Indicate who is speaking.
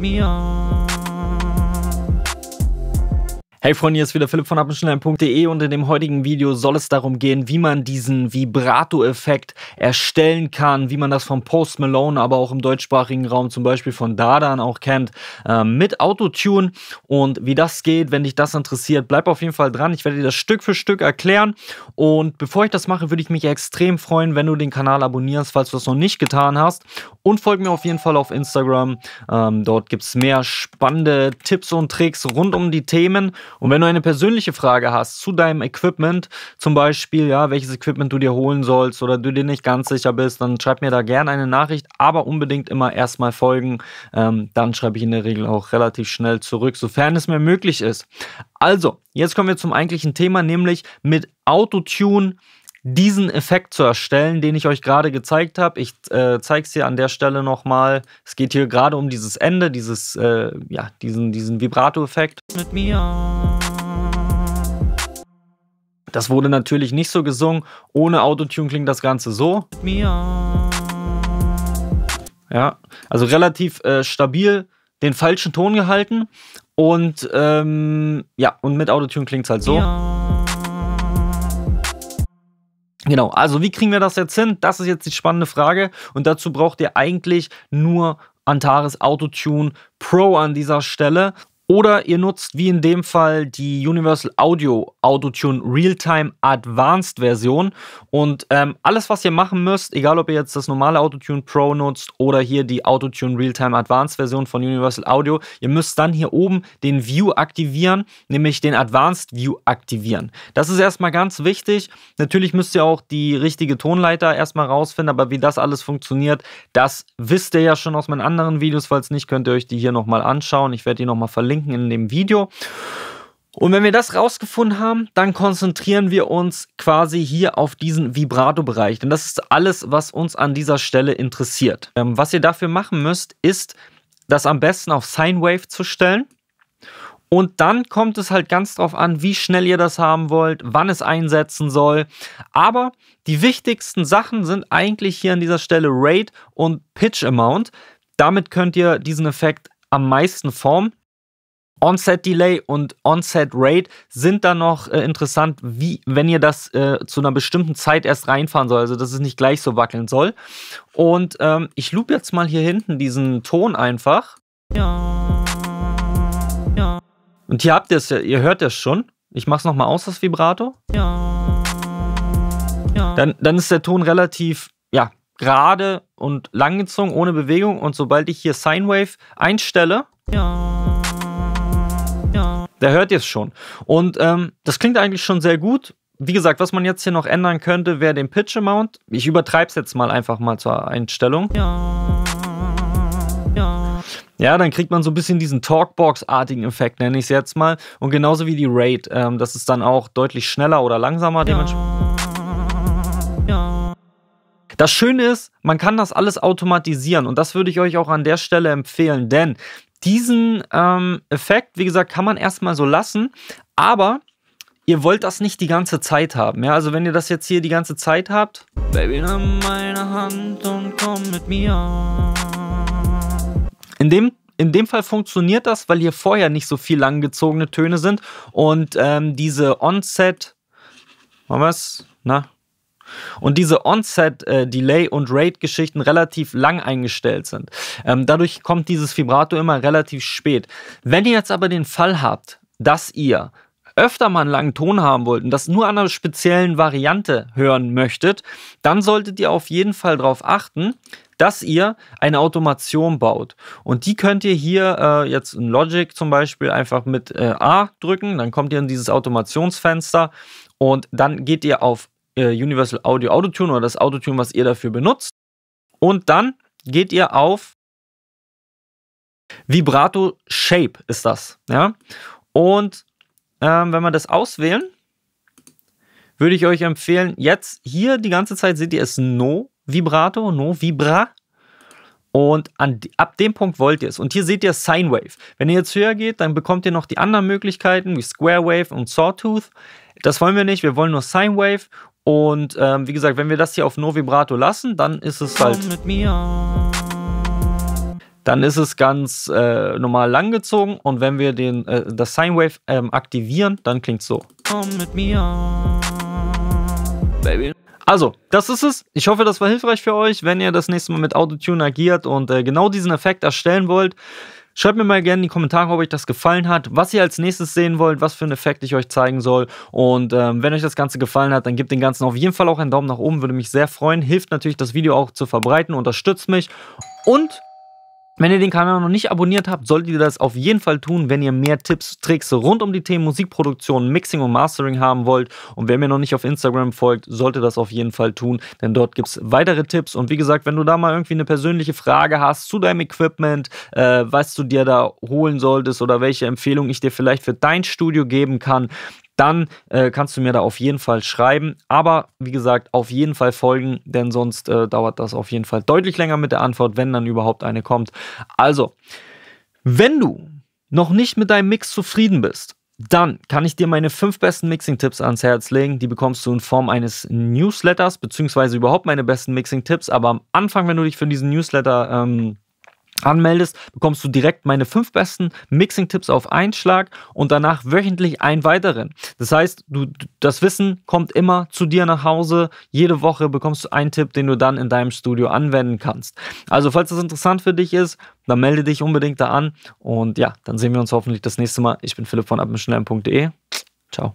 Speaker 1: mir. Hey Freunde, hier ist wieder Philipp von abendschnellen.de und in dem heutigen Video soll es darum gehen, wie man diesen Vibrato-Effekt erstellen kann, wie man das von Post Malone, aber auch im deutschsprachigen Raum zum Beispiel von Dadan auch kennt, äh, mit Autotune und wie das geht, wenn dich das interessiert, bleib auf jeden Fall dran. Ich werde dir das Stück für Stück erklären und bevor ich das mache, würde ich mich extrem freuen, wenn du den Kanal abonnierst, falls du das noch nicht getan hast und folgt mir auf jeden Fall auf Instagram. Ähm, dort gibt es mehr spannende Tipps und Tricks rund um die Themen. Und wenn du eine persönliche Frage hast zu deinem Equipment, zum Beispiel, ja, welches Equipment du dir holen sollst oder du dir nicht ganz sicher bist, dann schreib mir da gerne eine Nachricht, aber unbedingt immer erstmal folgen. Ähm, dann schreibe ich in der Regel auch relativ schnell zurück, sofern es mir möglich ist. Also, jetzt kommen wir zum eigentlichen Thema, nämlich mit Autotune diesen Effekt zu erstellen, den ich euch gerade gezeigt habe. Ich äh, zeige es hier an der Stelle nochmal. Es geht hier gerade um dieses Ende, dieses, äh, ja, diesen, diesen Vibrato-Effekt.
Speaker 2: Mit mir.
Speaker 1: Das wurde natürlich nicht so gesungen. Ohne Autotune klingt das Ganze so. Mit
Speaker 2: mir.
Speaker 1: Ja, also relativ äh, stabil den falschen Ton gehalten. Und ähm, ja, und mit Autotune klingt es halt so. Ja. Genau, also wie kriegen wir das jetzt hin? Das ist jetzt die spannende Frage und dazu braucht ihr eigentlich nur Antares Autotune Pro an dieser Stelle oder ihr nutzt wie in dem Fall die Universal Audio Autotune Realtime Advanced Version. Und ähm, alles, was ihr machen müsst, egal ob ihr jetzt das normale Autotune Pro nutzt oder hier die Autotune Realtime Advanced Version von Universal Audio, ihr müsst dann hier oben den View aktivieren, nämlich den Advanced View aktivieren. Das ist erstmal ganz wichtig. Natürlich müsst ihr auch die richtige Tonleiter erstmal rausfinden, aber wie das alles funktioniert, das wisst ihr ja schon aus meinen anderen Videos. Falls nicht, könnt ihr euch die hier nochmal anschauen. Ich werde die nochmal verlinken verlinken in dem Video. Und wenn wir das rausgefunden haben, dann konzentrieren wir uns quasi hier auf diesen Vibrato-Bereich. Denn das ist alles, was uns an dieser Stelle interessiert. Ähm, was ihr dafür machen müsst, ist, das am besten auf Sine Wave zu stellen. Und dann kommt es halt ganz drauf an, wie schnell ihr das haben wollt, wann es einsetzen soll. Aber die wichtigsten Sachen sind eigentlich hier an dieser Stelle Rate und Pitch Amount. Damit könnt ihr diesen Effekt am meisten formen. Onset Delay und Onset Rate sind dann noch äh, interessant, wie wenn ihr das äh, zu einer bestimmten Zeit erst reinfahren soll, also dass es nicht gleich so wackeln soll. Und ähm, ich loop jetzt mal hier hinten diesen Ton einfach. Ja. Ja. Und hier habt ihr es, ihr hört es schon. Ich mach's nochmal aus, das Vibrato. Ja. ja. Dann, dann ist der Ton relativ, ja, gerade und langgezogen, ohne Bewegung. Und sobald ich hier Sine Wave einstelle. Ja. Der hört jetzt schon. Und ähm, das klingt eigentlich schon sehr gut. Wie gesagt, was man jetzt hier noch ändern könnte, wäre den Pitch Amount. Ich übertreibe es jetzt mal einfach mal zur Einstellung. Ja. Ja. dann kriegt man so ein bisschen diesen Talkbox-artigen Effekt, nenne ich es jetzt mal. Und genauso wie die Rate. Ähm, das ist dann auch deutlich schneller oder langsamer. Ja. Ja. Das Schöne ist, man kann das alles automatisieren und das würde ich euch auch an der Stelle empfehlen, denn diesen ähm, Effekt, wie gesagt, kann man erstmal so lassen, aber ihr wollt das nicht die ganze Zeit haben. Ja, also wenn ihr das jetzt hier die ganze Zeit habt. Baby, nimm
Speaker 2: meine Hand und komm mit mir.
Speaker 1: In dem, in dem Fall funktioniert das, weil hier vorher nicht so viel langgezogene Töne sind und ähm, diese Onset, Machen wir es. Na, und diese onset set äh, delay und Rate-Geschichten relativ lang eingestellt sind. Ähm, dadurch kommt dieses Vibrato immer relativ spät. Wenn ihr jetzt aber den Fall habt, dass ihr öfter mal einen langen Ton haben wollt und das nur an einer speziellen Variante hören möchtet, dann solltet ihr auf jeden Fall darauf achten, dass ihr eine Automation baut. Und die könnt ihr hier äh, jetzt in Logic zum Beispiel einfach mit äh, A drücken, dann kommt ihr in dieses Automationsfenster und dann geht ihr auf äh, Universal Audio Autotune oder das Autotune, was ihr dafür benutzt. Und dann geht ihr auf Vibrato Shape ist das. Ja? Und ähm, wenn wir das auswählen, würde ich euch empfehlen, jetzt hier die ganze Zeit seht ihr es No Vibrato, No Vibra. Und an, ab dem Punkt wollt ihr es. Und hier seht ihr Sine Wave. Wenn ihr jetzt höher geht, dann bekommt ihr noch die anderen Möglichkeiten wie Square Wave und Sawtooth. Das wollen wir nicht, wir wollen nur Sine Wave und ähm, wie gesagt, wenn wir das hier auf No Vibrato lassen, dann ist es halt. Dann ist es ganz äh, normal langgezogen und wenn wir den, äh, das Sine Wave ähm, aktivieren, dann klingt es so.
Speaker 2: Komm mit mir.
Speaker 1: Baby. Also, das ist es. Ich hoffe, das war hilfreich für euch. Wenn ihr das nächste Mal mit Autotune agiert und äh, genau diesen Effekt erstellen wollt, Schreibt mir mal gerne in die Kommentare, ob euch das gefallen hat, was ihr als nächstes sehen wollt, was für einen Effekt ich euch zeigen soll. Und ähm, wenn euch das Ganze gefallen hat, dann gebt den Ganzen auf jeden Fall auch einen Daumen nach oben, würde mich sehr freuen. Hilft natürlich, das Video auch zu verbreiten, unterstützt mich. Und wenn ihr den Kanal noch nicht abonniert habt, solltet ihr das auf jeden Fall tun, wenn ihr mehr Tipps, Tricks rund um die Themen Musikproduktion, Mixing und Mastering haben wollt. Und wer mir noch nicht auf Instagram folgt, sollte das auf jeden Fall tun, denn dort gibt es weitere Tipps. Und wie gesagt, wenn du da mal irgendwie eine persönliche Frage hast zu deinem Equipment, äh, was du dir da holen solltest oder welche Empfehlung ich dir vielleicht für dein Studio geben kann, dann äh, kannst du mir da auf jeden Fall schreiben. Aber wie gesagt, auf jeden Fall folgen, denn sonst äh, dauert das auf jeden Fall deutlich länger mit der Antwort, wenn dann überhaupt eine kommt. Also, wenn du noch nicht mit deinem Mix zufrieden bist, dann kann ich dir meine fünf besten Mixing-Tipps ans Herz legen. Die bekommst du in Form eines Newsletters, beziehungsweise überhaupt meine besten Mixing-Tipps. Aber am Anfang, wenn du dich für diesen Newsletter ähm, anmeldest, bekommst du direkt meine fünf besten Mixing-Tipps auf einen Schlag und danach wöchentlich einen weiteren. Das heißt, du, das Wissen kommt immer zu dir nach Hause. Jede Woche bekommst du einen Tipp, den du dann in deinem Studio anwenden kannst. Also, falls das interessant für dich ist, dann melde dich unbedingt da an. Und ja, dann sehen wir uns hoffentlich das nächste Mal. Ich bin Philipp von abmischenlern.de. Ciao.